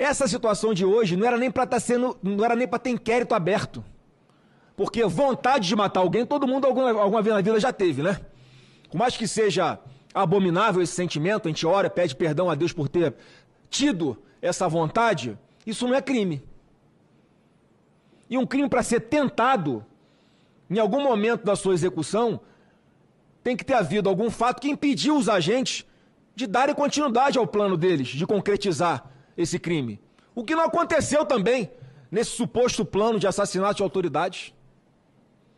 Essa situação de hoje não era nem para estar tá sendo, não era nem para ter inquérito aberto. Porque vontade de matar alguém, todo mundo alguma, alguma vez na vida já teve, né? Por mais que seja abominável esse sentimento, a gente ora, pede perdão a Deus por ter tido essa vontade, isso não é crime. E um crime para ser tentado, em algum momento da sua execução, tem que ter havido algum fato que impediu os agentes de darem continuidade ao plano deles, de concretizar esse crime. O que não aconteceu também nesse suposto plano de assassinato de autoridades.